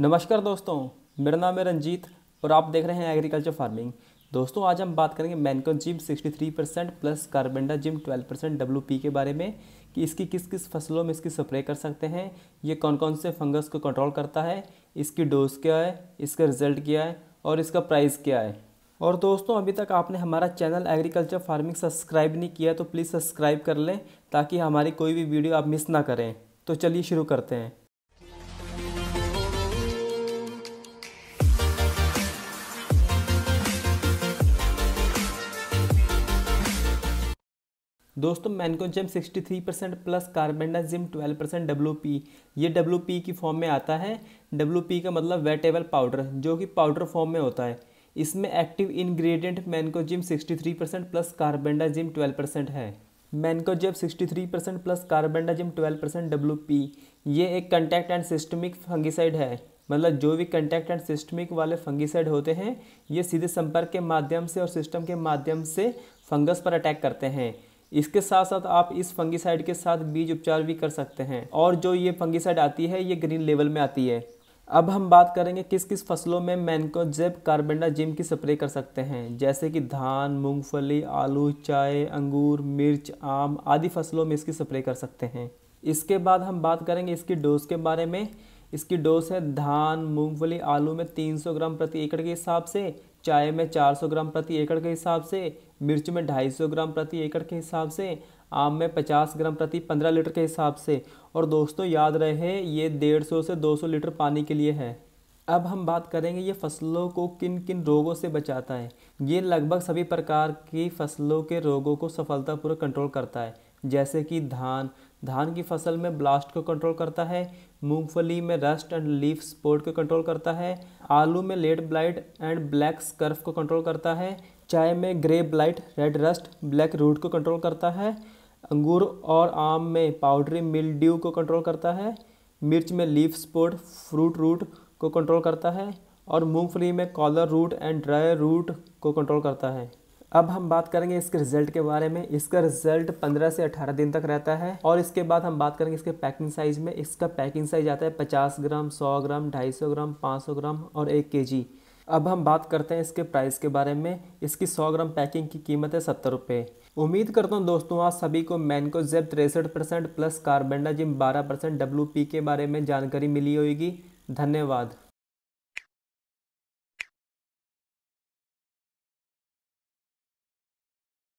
नमस्कार दोस्तों मेरा नाम है रंजीत और आप देख रहे हैं एग्रीकल्चर फार्मिंग दोस्तों आज हम बात करेंगे mancozeb 63 percent plus carbendazim 12 percent W के बारे में कि इसकी किस किस फसलों में इसकी स्प्रे कर सकते हैं ये कौन कौन से फंगस को कंट्रोल करता है इसकी डोज क्या है इसका रिजल्ट क्या है और इसका प्राइस क्या है और दोस्तों अभी तक आपने हमारा चैनल एग्रीकल्चर फार्मिंग सब्सक्राइब नहीं किया तो प्लीज़ सब्सक्राइब कर लें ताकि हमारी कोई भी वीडियो आप मिस ना करें तो चलिए शुरू करते हैं दोस्तों mancozeb 63 percent plus carbendazim 12 percent W ये डब्ल्यू की फॉर्म में आता है डब्ल्यू का मतलब वेटेबल पाउडर जो कि पाउडर फॉर्म में होता है इसमें active ingredient mancozeb 63 percent plus carbendazim 12 percent है mancozeb 63 percent plus carbendazim 12 percent W ये एक कंटैक्ट एंड सिस्टमिक फंगिसाइड है मतलब जो भी कंटैक्ट एंड सिस्टमिक वाले फंगिसाइड होते हैं ये सीधे संपर्क के माध्यम से और सिस्टम के माध्यम से फंगस पर अटैक करते हैं इसके साथ साथ आप इस फंगिसाइड के साथ बीज उपचार भी कर सकते हैं और जो ये फंगिसाइड आती है ये ग्रीन लेवल में आती है अब हम बात करेंगे किस किस फसलों में मैनकोजेब कार्बेंडाजिम की स्प्रे कर सकते हैं जैसे कि धान मूंगफली आलू चाय अंगूर मिर्च आम आदि फसलों में इसकी स्प्रे कर सकते हैं इसके बाद हम बात करेंगे इसकी डोज के बारे में इसकी डोज है धान मूंगफली आलू में 300 ग्राम प्रति एकड़ के हिसाब से चाय में 400 ग्राम प्रति एकड़ के हिसाब से मिर्च में 250 ग्राम प्रति एकड़ के हिसाब से आम में 50 ग्राम प्रति 15 लीटर के हिसाब से और दोस्तों याद रहे ये 150 से 200 लीटर पानी के लिए है अब हम बात करेंगे ये फसलों को किन किन रोगों से बचाता है ये लगभग सभी प्रकार की फसलों के रोगों को सफलतापूर्वक कंट्रोल करता है जैसे कि धान धान की फसल में ब्लास्ट को कंट्रोल करता है मूंगफली में रस्ट एंड लीफ स्पोर्ट को कंट्रोल करता है आलू में late blight and black scurf को कंट्रोल करता है चाय में grey blight red rust black root को कंट्रोल करता है अंगूर और आम में पाउडरी ड्यू को कंट्रोल करता है मिर्च में लीफ स्पोर्ट फ्रूट रूट को कंट्रोल करता है और मूंगफली में collar root and dry root को कंट्रोल करता है अब हम बात करेंगे इसके रिजल्ट के बारे में इसका रिजल्ट 15 से 18 दिन तक रहता है और इसके बाद हम बात करेंगे इसके पैकिंग साइज़ में इसका पैकिंग साइज़ आता है 50 ग्राम 100 ग्राम 250 ग्राम 500 ग्राम और 1 केजी अब हम बात करते हैं इसके प्राइस के बारे में इसकी 100 ग्राम पैकिंग की कीमत है सत्तर रुपये उम्मीद करता हूँ दोस्तों आप सभी को मैनको जेब तिरसठ परसेंट प्लस कार्बेंडाजिम बारह परसेंट डब्ल्यू के बारे में जानकारी मिली होगी धन्यवाद